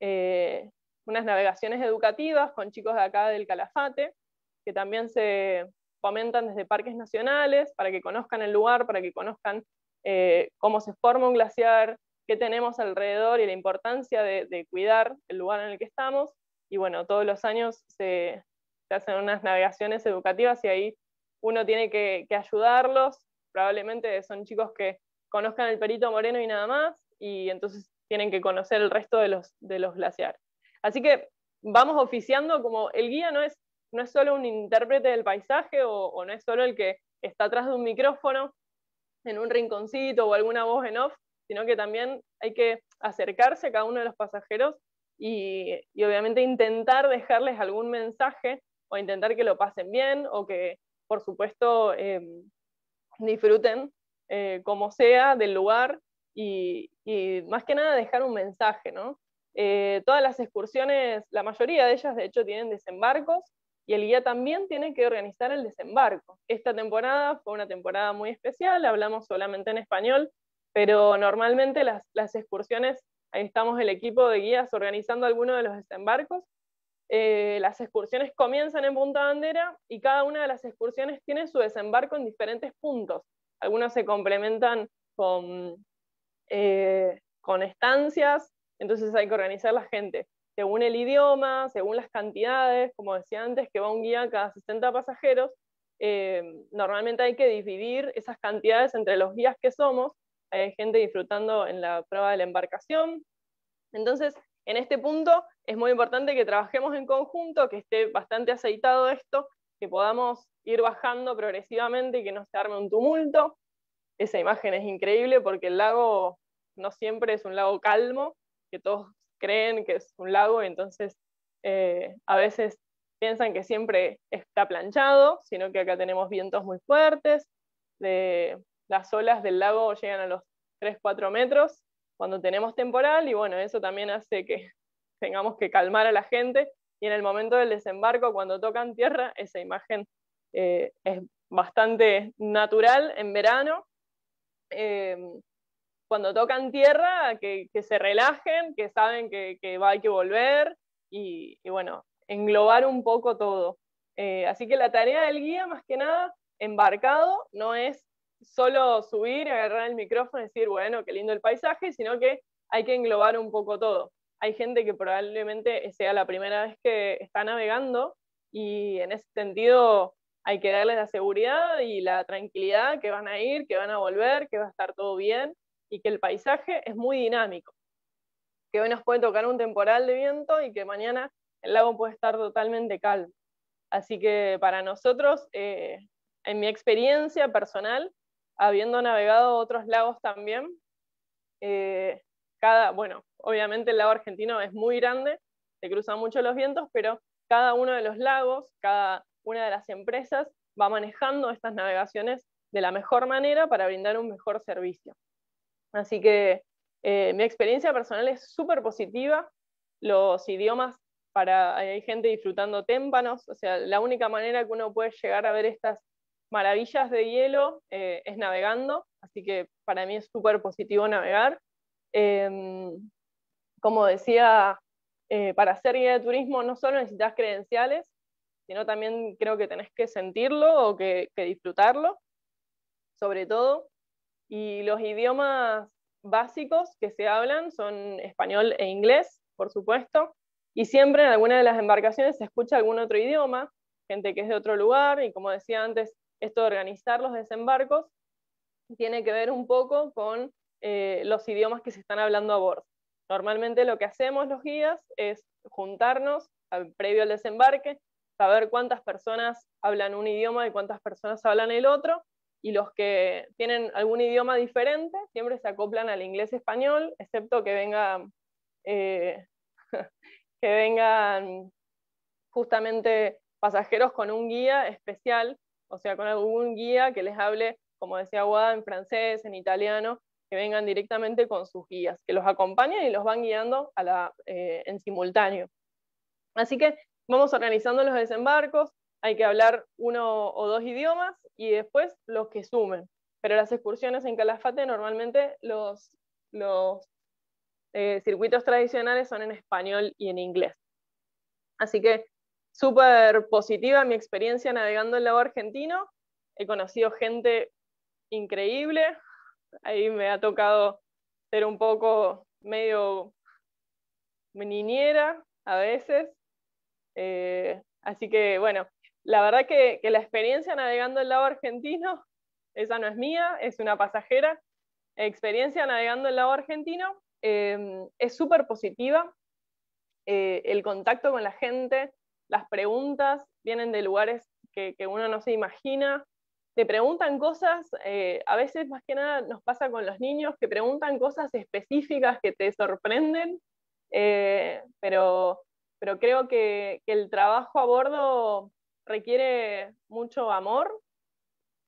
eh, unas navegaciones educativas con chicos de acá del Calafate que también se, fomentan desde parques nacionales para que conozcan el lugar, para que conozcan eh, cómo se forma un glaciar, qué tenemos alrededor y la importancia de, cuidar el lugar en el que estamos. Y bueno, todos los años se, hacen unas navegaciones educativas y ahí uno tiene que, que, ayudarlos. Probablemente son chicos que conozcan el perito moreno y nada más, y entonces tienen que conocer el resto de los, de los glaciares. Así que vamos oficiando como el guía no es no es solo un intérprete del paisaje o, no es solo el que está atrás de un micrófono en un rinconcito o alguna voz en off, sino que también hay que acercarse a cada uno de los pasajeros y, obviamente intentar dejarles algún mensaje o intentar que lo pasen bien o que, por supuesto, em, disfruten eh, como sea del lugar y, más que nada dejar un mensaje, eh, todas las excursiones, la mayoría de ellas de hecho tienen desembarcos y el guía también tiene que organizar el desembarco. Esta temporada fue una temporada muy especial, hablamos solamente en español, pero normalmente las, excursiones, ahí estamos el equipo de guías organizando algunos de los desembarcos. Eh, las excursiones comienzan en Punta Bandera y cada una de las excursiones tiene su desembarco en diferentes puntos. Algunos se complementan con, eh, con estancias, entonces hay que organizar la gente según el idioma, según las cantidades, como decía antes, que va un guía cada 60 pasajeros, eh, normalmente hay que dividir esas cantidades entre los guías que somos, hay gente disfrutando en la prueba de la embarcación. Entonces, en este punto es muy importante que trabajemos en conjunto, que esté bastante aceitado esto, que podamos ir bajando progresivamente y que no se arme un tumulto. Esa imagen es increíble porque el lago no siempre es un lago calmo, que todos creen que es un lago, entonces eh, a veces piensan que siempre está planchado, sino que acá tenemos vientos muy fuertes, eh, las olas del lago llegan a los 3-4 metros cuando tenemos temporal y bueno, eso también hace que (laughs) tengamos que calmar a la gente y en el momento del desembarco, cuando tocan tierra, esa imagen eh, es bastante natural en verano cuando tocan tierra, que, que se relajen, que saben que, que va, hay que volver y, bueno, englobar un poco todo. Eh, así que la tarea del guía, más que nada, embarcado, no es solo subir, agarrar el micrófono y decir, bueno, qué lindo el paisaje, sino que hay que englobar un poco todo. Hay gente que probablemente sea la primera vez que está navegando y en ese sentido hay que darles la seguridad y la tranquilidad que van a ir, que van a volver, que va a estar todo bien y que el paisaje es muy dinámico, que hoy nos puede tocar un temporal de viento y que mañana el lago puede estar totalmente calmo. Así que para nosotros, eh, en mi experiencia personal, habiendo navegado otros lagos también, eh, cada, bueno, obviamente el lago argentino es muy grande, se cruzan mucho los vientos, pero cada uno de los lagos, cada una de las empresas va manejando estas navegaciones de la mejor manera para brindar un mejor servicio. Así que eh, mi experiencia personal es súper positiva. Los idiomas, para, hay gente disfrutando témpanos, o sea, la única manera que uno puede llegar a ver estas maravillas de hielo eh, es navegando, así que para mí es súper positivo navegar. Em, como decía, eh, para ser guía de turismo no solo necesitas credenciales, sino también creo que tenés que sentirlo o que disfrutarlo, sobre todo. Y los idiomas básicos que se hablan son español e inglés, por supuesto, y siempre en alguna de las embarcaciones se escucha algún otro idioma, gente que es de otro lugar, y como decía antes, esto de organizar los desembarcos tiene que ver un poco con eh, los idiomas que se están hablando a bordo. Normalmente lo que hacemos los guías es juntarnos previo al desembarque, saber cuántas personas hablan un idioma y cuántas personas hablan el otro, y los que tienen algún idioma diferente siempre se acoplan al inglés-español, excepto que venga... Eh, (laughs) que vengan justamente pasajeros con un guía especial, o sea, con algún guía que les hable, como decía Guada, en francés, en italiano, que vengan directamente con sus guías, que los acompañen y los van guiando a eh, en simultáneo. Así que vamos organizando los desembarcos, hay que hablar uno o dos idiomas, y después los que sumen. Pero las excursiones en Calafate normalmente los, eh, circuitos tradicionales son en español y en inglés. Así que súper positiva mi experiencia navegando el lago argentino. He conocido gente increíble. Ahí me ha tocado ser un poco medio niñera a veces. Eh, así que bueno, la verdad que, la experiencia navegando el lago argentino, esa no es mía, es una pasajera, experiencia navegando el lago argentino, em, es súper positiva. Eh, el contacto con la gente, las preguntas vienen de lugares que, uno no se imagina. Te preguntan cosas, eh, a veces más que nada nos pasa con los niños, que preguntan cosas específicas que te sorprenden, eh, pero, pero creo que, el trabajo a bordo requiere mucho amor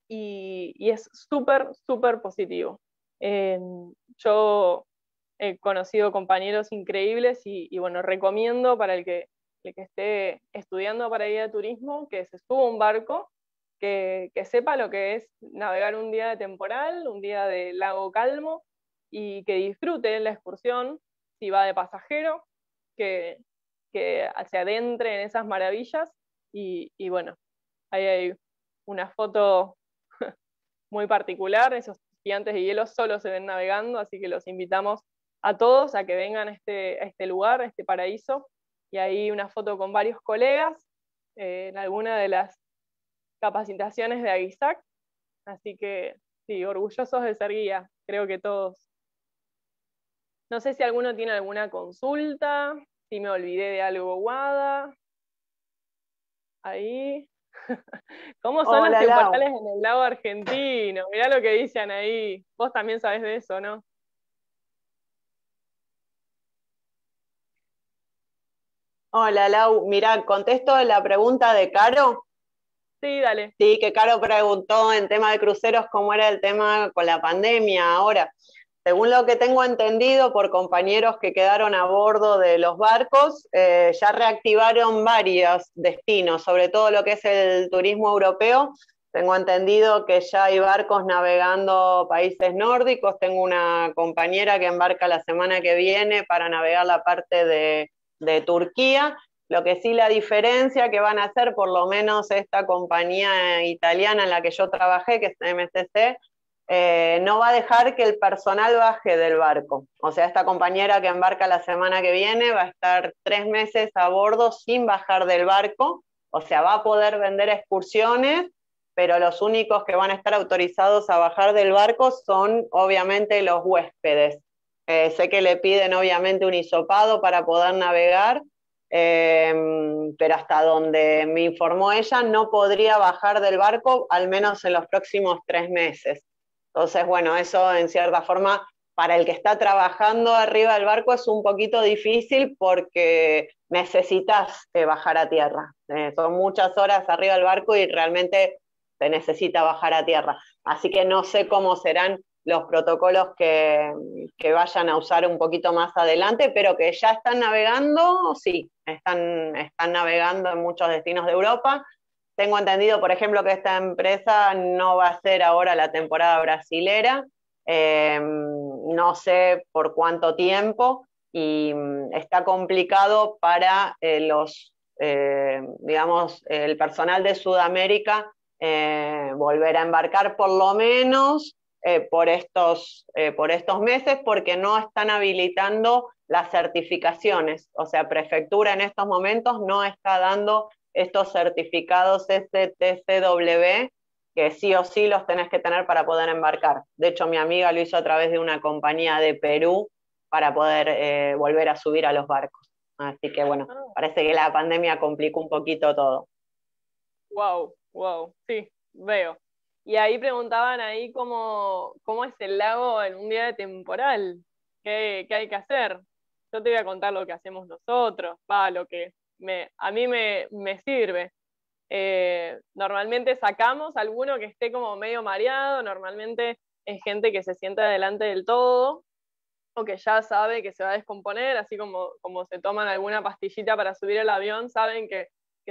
y, es súper, súper positivo. Eh, yo he conocido compañeros increíbles y, bueno, recomiendo para el que, que esté estudiando para ir a turismo que se suba un barco, que, que sepa lo que es navegar un día de temporal, un día de lago calmo y que disfrute la excursión si va de pasajero, que, que se adentre en esas maravillas y, bueno, ahí hay una foto (laughs) muy particular, esos gigantes de hielo solo se ven navegando, así que los invitamos a todos a que vengan a este, este lugar, a este paraíso, y ahí una foto con varios colegas eh, en alguna de las capacitaciones de Aguisac, así que sí, orgullosos de ser guía, creo que todos. No sé si alguno tiene alguna consulta, si me olvidé de algo, Guada ahí. (laughs) ¿Cómo son las los en el lado argentino? Mirá lo que dicen ahí. Vos también sabés de eso, ¿no? Hola Lau, mirá, contesto la pregunta de Caro. Sí, dale. Sí, que Caro preguntó en tema de cruceros cómo era el tema con la pandemia ahora. Según lo que tengo entendido por compañeros que quedaron a bordo de los barcos, eh, ya reactivaron varios destinos, sobre todo lo que es el turismo europeo. Tengo entendido que ya hay barcos navegando países nórdicos. Tengo una compañera que embarca la semana que viene para navegar la parte de, Turquía. Lo que sí la diferencia que van a hacer, por lo menos esta compañía italiana en la que yo trabajé, que es MSC, eh, no va a dejar que el personal baje del barco. O sea, esta compañera que embarca la semana que viene va a estar tres meses a bordo sin bajar del barco, o sea, va a poder vender excursiones, pero los únicos que van a estar autorizados a bajar del barco son obviamente los huéspedes. Eh, sé que le piden obviamente un isopado para poder navegar, eh, pero hasta donde me informó ella, no podría bajar del barco al menos en los próximos tres meses. Entonces, bueno, eso en cierta forma para el que está trabajando arriba del barco es un poquito difícil porque necesitas eh, bajar a tierra. Eh, son muchas horas arriba del barco y realmente se necesita bajar a tierra. Así que no sé cómo serán los protocolos que, vayan a usar un poquito más adelante, pero que ya están navegando, sí, están navegando en muchos destinos de Europa tengo entendido, por ejemplo, que esta empresa no va a ser ahora la temporada brasilera, em, no sé por cuánto tiempo, y mm, está complicado para eh, los, eh, digamos, el personal de Sudamérica eh, volver a embarcar por lo menos por, estos, por estos meses porque no están habilitando las certificaciones. O sea, prefectura en estos momentos no está dando estos certificados STCW que sí o sí los tenés que tener para poder embarcar. De hecho, mi amiga lo hizo a través de una compañía de Perú para poder eh, volver a subir a los barcos. Así que bueno, ah. parece que la pandemia complicó un poquito todo. Wow, wow, sí, veo. Y ahí preguntaban ahí cómo, cómo es el lago en un día de temporal, qué, qué hay que hacer. Yo te voy a contar lo que hacemos nosotros, va, lo que a mí me, sirve. Eh, normalmente sacamos alguno que esté como medio mareado, normalmente es gente que se sienta delante del todo o que ya sabe que se va a descomponer, así como, como se toman alguna pastillita para subir el avión, saben que,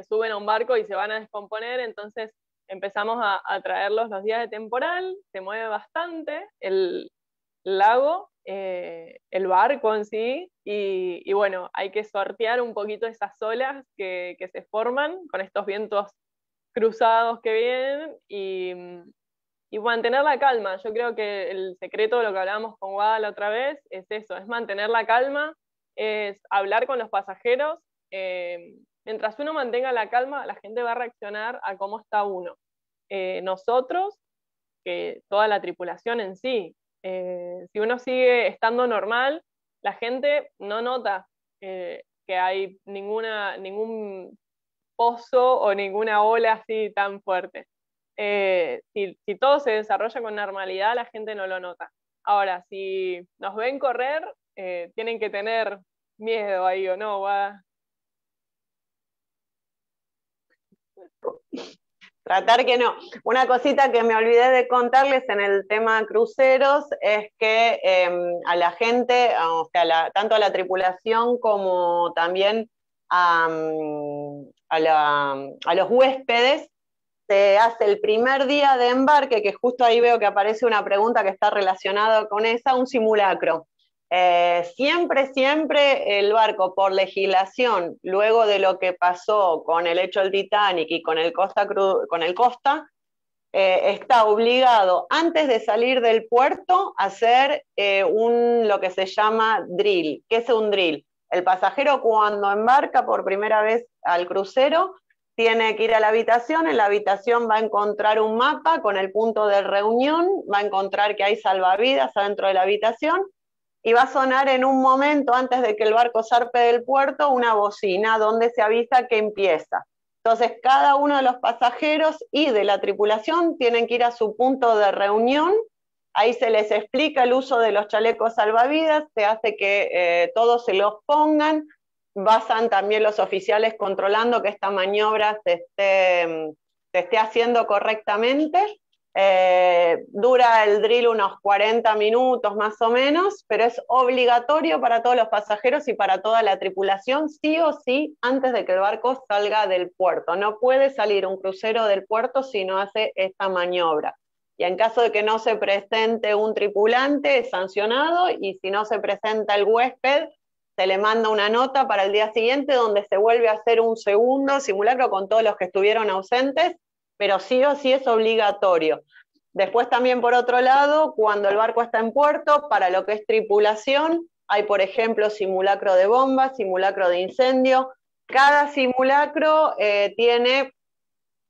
suben a un barco y se van a descomponer, entonces empezamos a, a traerlos los días de temporal, se mueve bastante el lago eh, el barco en sí y, bueno, hay que sortear un poquito esas olas que, se forman con estos vientos cruzados que vienen y, mantener la calma. Yo creo que el secreto de lo que hablábamos con Wada otra vez es eso, es mantener la calma, es hablar con los pasajeros. Eh, mientras uno mantenga la calma, la gente va a reaccionar a cómo está uno. Eh, nosotros, que toda la tripulación en sí, eh, si uno sigue estando normal, la gente no nota eh, que hay ningún pozo o ninguna ola así tan fuerte. Eh, si, si, todo se desarrolla con normalidad, la gente no lo nota. Ahora, si nos ven correr, tienen que tener miedo ahí o no. Va tratar que no. Una cosita que me olvidé de contarles en el tema cruceros es que em, a la gente, tanto a la tripulación como también a, mm, a los huéspedes, se hace el primer día de embarque, que justo ahí veo que aparece una pregunta que está relacionada con esa, un simulacro. Eh, siempre, siempre el barco, por legislación, luego de lo que pasó con el hecho del Titanic y con el Costa, con el Costa eh, está obligado, antes de salir del puerto, a hacer eh, un, lo que se llama drill. ¿Qué es un drill? El pasajero cuando embarca por primera vez al crucero tiene que ir a la habitación, en la habitación va a encontrar un mapa con el punto de reunión, va a encontrar que hay salvavidas adentro de la habitación y va a sonar en un momento antes de que el barco zarpe del puerto una bocina donde se avisa que empieza. Entonces, cada uno de los pasajeros y de la tripulación tienen que ir a su punto de reunión. Ahí se les explica el uso de los chalecos salvavidas, se hace que eh, todos se los pongan, basan también los oficiales controlando que esta maniobra esté, mm, se esté haciendo correctamente eh, dura el drill unos 40 minutos más o menos, pero es obligatorio para todos los pasajeros y para toda la tripulación, sí o sí, antes de que el barco salga del puerto. No puede salir un crucero del puerto si no hace esta maniobra. Y en caso de que no se presente un tripulante, es sancionado y si no se presenta el huésped, se le manda una nota para el día siguiente donde se vuelve a hacer un segundo simulacro con todos los que estuvieron ausentes pero sí o sí es obligatorio. Después también, por otro lado, cuando el barco está en puerto, para lo que es tripulación, hay, por ejemplo, simulacro de bombas, simulacro de incendio. Cada simulacro eh, tiene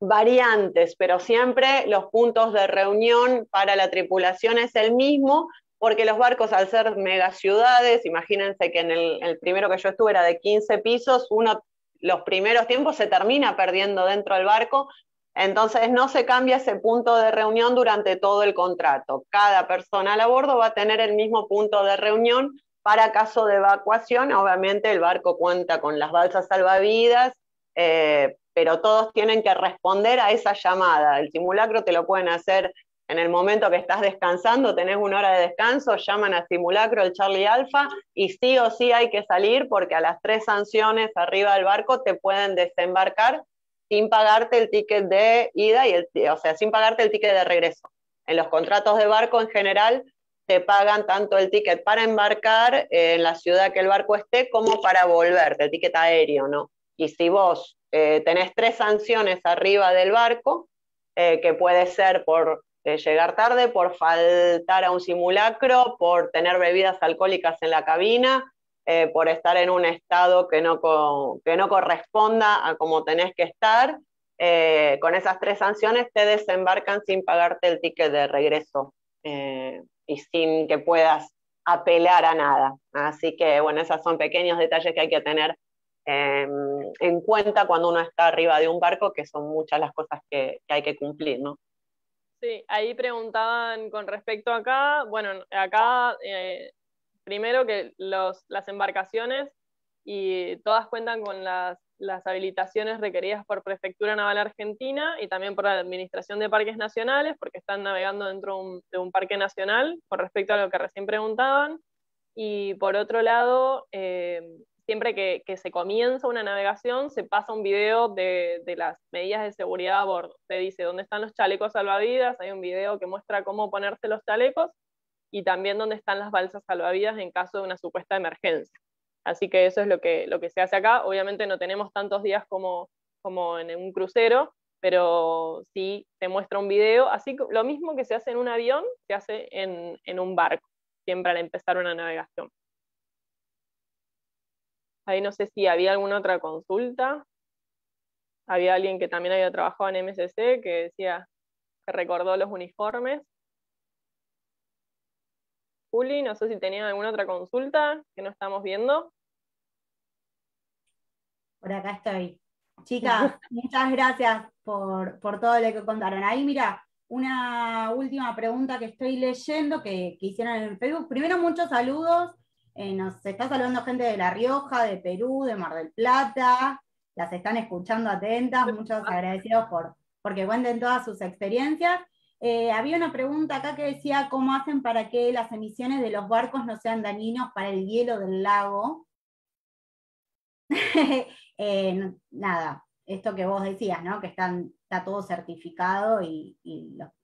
variantes, pero siempre los puntos de reunión para la tripulación es el mismo, porque los barcos al ser megaciudades, imagínense que en el, el, primero que yo estuve era de 15 pisos, uno los primeros tiempos se termina perdiendo dentro del barco entonces no se cambia ese punto de reunión durante todo el contrato. Cada persona a bordo va a tener el mismo punto de reunión para caso de evacuación. Obviamente el barco cuenta con las balsas salvavidas, eh, pero todos tienen que responder a esa llamada. El simulacro te lo pueden hacer en el momento que estás descansando, tenés una hora de descanso, llaman a simulacro el Charlie Alpha, y sí o sí hay que salir porque a las tres sanciones arriba del barco te pueden desembarcar sin pagarte el ticket de ida y el, o sea, sin pagarte el ticket de regreso. En los contratos de barco en general te pagan tanto el ticket para embarcar eh, en la ciudad que el barco esté como para volverte, el ticket aéreo, ¿no? Y si vos eh, tenés tres sanciones arriba del barco, eh, que puede ser por llegar tarde, por faltar a un simulacro, por tener bebidas alcohólicas en la cabina, eh, por estar en un estado que no, que no corresponda a cómo tenés que estar, eh, con esas tres sanciones te desembarcan sin pagarte el ticket de regreso eh, y sin que puedas apelar a nada. Así que, bueno, esos son pequeños detalles que hay que tener em, en cuenta cuando uno está arriba de un barco, que son muchas las cosas que, hay que cumplir, ¿no? Sí, ahí preguntaban con respecto a acá, bueno, acá primero que las embarcaciones y todas cuentan con las, habilitaciones requeridas por Prefectura Naval Argentina y también por la Administración de Parques Nacionales, porque están navegando dentro de un parque nacional, con respecto a lo que recién preguntaban. Y por otro lado, eh, siempre que, se comienza una navegación, se pasa un video de, de, las medidas de seguridad a bordo. Se dice dónde están los chalecos salvavidas, hay un video que muestra cómo ponerse los chalecos y también dónde están las balsas salvavidas en caso de una supuesta emergencia. Así que eso es lo que, lo que se hace acá. Obviamente no tenemos tantos días como, como en un crucero, pero sí te muestra un video. Así lo mismo que se hace en un avión, se hace en, en un barco, siempre al empezar una navegación. Ahí no sé si había alguna otra consulta. Había alguien que también había trabajado en MSC que decía que recordó los uniformes. Juli, no sé si tenían alguna otra consulta que no estamos viendo. Por acá estoy. Chicas, (laughs) muchas gracias por, todo lo que contaron. Ahí, mira, una última pregunta que estoy leyendo que, que hicieron en Facebook. Primero, muchos saludos. Eh, nos está saludando gente de La Rioja, de Perú, de Mar del Plata. Las están escuchando atentas. Muchos agradecidos por porque cuenten todas sus experiencias. Eh, había una pregunta acá que decía, ¿cómo hacen para que las emisiones de los barcos no sean dañinos para el hielo del lago? (laughs) Eh, nada, esto que vos decías, ¿no? que están, está todo certificado y,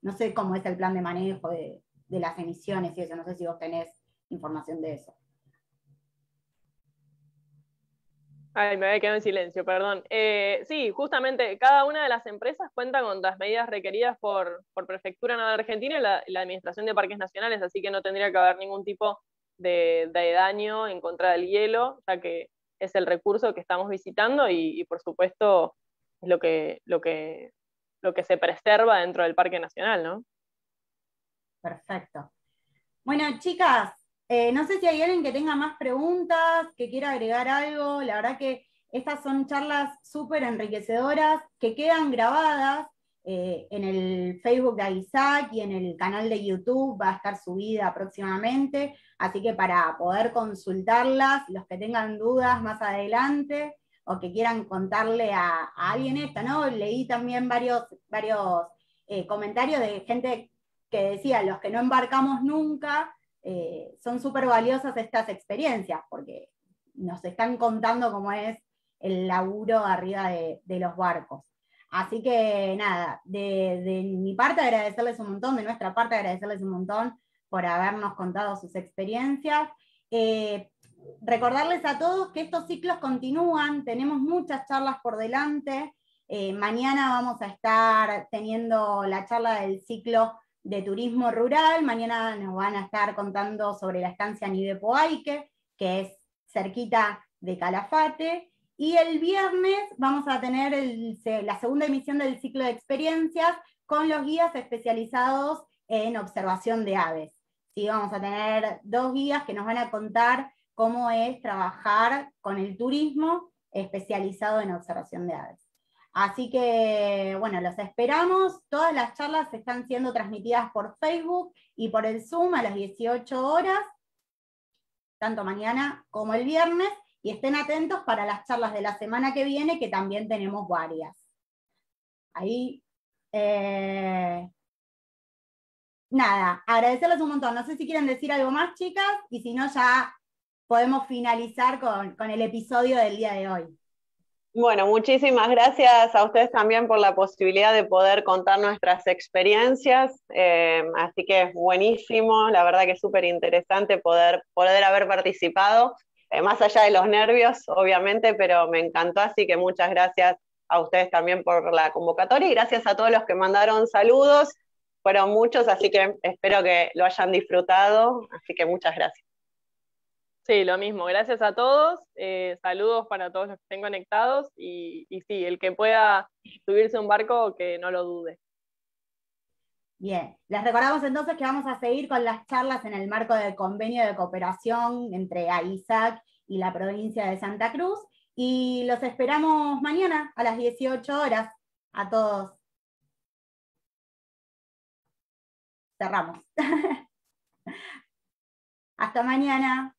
no sé cómo es el plan de manejo de, de las emisiones y eso, no sé si vos tenés información de eso. Ay, me había quedado en silencio, perdón. Eh, sí, justamente cada una de las empresas cuenta con las medidas requeridas por, por Prefectura de Argentina y la, Administración de Parques Nacionales, así que no tendría que haber ningún tipo de, daño en contra del hielo, ya que es el recurso que estamos visitando y, por supuesto es lo que, lo, que, lo que se preserva dentro del Parque Nacional, ¿no? Perfecto. Bueno, chicas, eh, no sé si hay alguien que tenga más preguntas, que quiera agregar algo. La verdad que estas son charlas súper enriquecedoras que quedan grabadas eh, en el Facebook de Isaac, y en el canal de YouTube. Va a estar subida próximamente. Así que para poder consultarlas, los que tengan dudas más adelante o que quieran contarle a, alguien esta, ¿no? Leí también varios, varios eh, comentarios de gente que decía, los que no embarcamos nunca, eh, son súper valiosas estas experiencias porque nos están contando cómo es el laburo arriba de, los barcos. Así que nada, de, mi parte agradecerles un montón, de nuestra parte agradecerles un montón por habernos contado sus experiencias. Eh, recordarles a todos que estos ciclos continúan, tenemos muchas charlas por delante. Eh, mañana vamos a estar teniendo la charla del ciclo de turismo rural. Mañana nos van a estar contando sobre la estancia Nivepoaique, que es cerquita de Calafate. Y el viernes vamos a tener la segunda emisión del ciclo de experiencias con los guías especializados en observación de aves. Sí, vamos a tener dos guías que nos van a contar cómo es trabajar con el turismo especializado en observación de aves. Así que, bueno, los esperamos. Todas las charlas están siendo transmitidas por Facebook y por el Zoom a las 18 horas, tanto mañana como el viernes. Y estén atentos para las charlas de la semana que viene, que también tenemos varias. Ahí. Eh, nada, agradecerles un montón. No sé si quieren decir algo más, chicas, y si no, ya podemos finalizar con el episodio del día de hoy. Bueno, muchísimas gracias a ustedes también por la posibilidad de poder contar nuestras experiencias. Eh, así que es buenísimo, la verdad que es súper interesante poder, poder haber participado, eh, más allá de los nervios, obviamente, pero me encantó, así que muchas gracias a ustedes también por la convocatoria y gracias a todos los que mandaron saludos. Fueron muchos, así que espero que lo hayan disfrutado. Así que muchas gracias. Sí, lo mismo. Gracias a todos. Eh, saludos para todos los que estén conectados. Y, y sí, el que pueda subirse a un barco, que no lo dude. Bien, les recordamos entonces que vamos a seguir con las charlas en el marco del convenio de cooperación entre AISAC y la provincia de Santa Cruz. Y los esperamos mañana a las 18 horas a todos. Cerramos. (laughs) Hasta mañana.